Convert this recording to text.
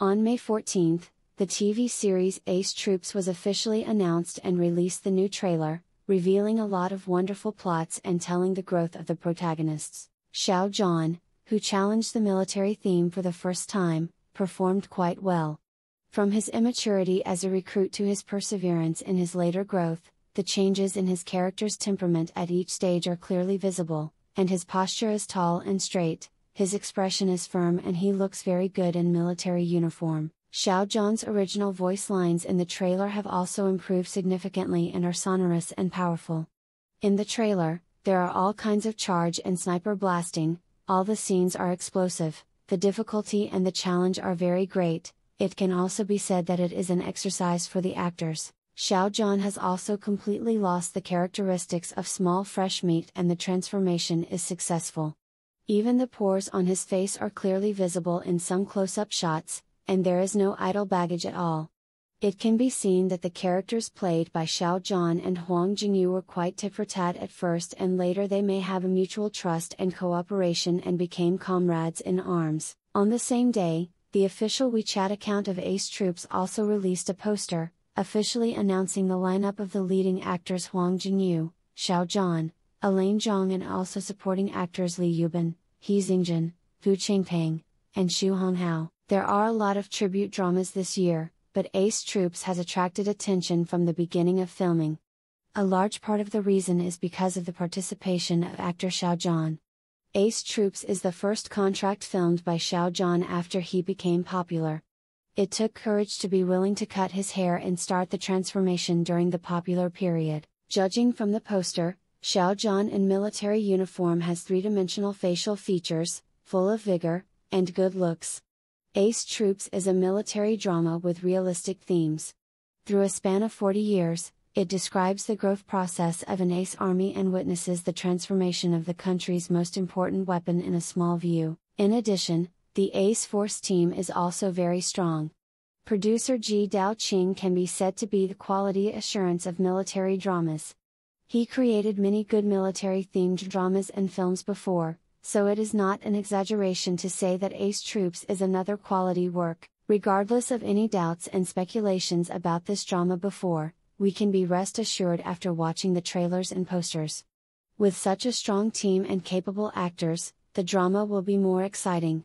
On May 14, the TV series Ace Troops was officially announced and released the new trailer, revealing a lot of wonderful plots and telling the growth of the protagonists. Xiao John, who challenged the military theme for the first time, performed quite well. From his immaturity as a recruit to his perseverance in his later growth, the changes in his character's temperament at each stage are clearly visible, and his posture is tall and straight, his expression is firm and he looks very good in military uniform. Xiao John's original voice lines in the trailer have also improved significantly and are sonorous and powerful. In the trailer, there are all kinds of charge and sniper blasting, all the scenes are explosive, the difficulty and the challenge are very great, it can also be said that it is an exercise for the actors. Xiao John has also completely lost the characteristics of small fresh meat and the transformation is successful. Even the pores on his face are clearly visible in some close up shots, and there is no idle baggage at all. It can be seen that the characters played by Xiao Zhan and Huang Jingyu were quite tit for tat at first, and later they may have a mutual trust and cooperation and became comrades in arms. On the same day, the official WeChat account of Ace Troops also released a poster, officially announcing the lineup of the leading actors Huang Jingyu, Xiao Zhan, Elaine Zhang and also supporting actors Li Yubin, He Xingjin, Fu Chengpeng, and Xu Honghao. There are a lot of tribute dramas this year, but Ace Troops has attracted attention from the beginning of filming. A large part of the reason is because of the participation of actor Xiao Zhan. Ace Troops is the first contract filmed by Xiao Zhan after he became popular. It took courage to be willing to cut his hair and start the transformation during the popular period. Judging from the poster, Xiaojian in military uniform has three dimensional facial features, full of vigor, and good looks. Ace Troops is a military drama with realistic themes. Through a span of 40 years, it describes the growth process of an ace army and witnesses the transformation of the country's most important weapon in a small view. In addition, the ace force team is also very strong. Producer Ji Dao Qing can be said to be the quality assurance of military dramas. He created many good military themed dramas and films before, so it is not an exaggeration to say that Ace Troops is another quality work, regardless of any doubts and speculations about this drama before, we can be rest assured after watching the trailers and posters. With such a strong team and capable actors, the drama will be more exciting,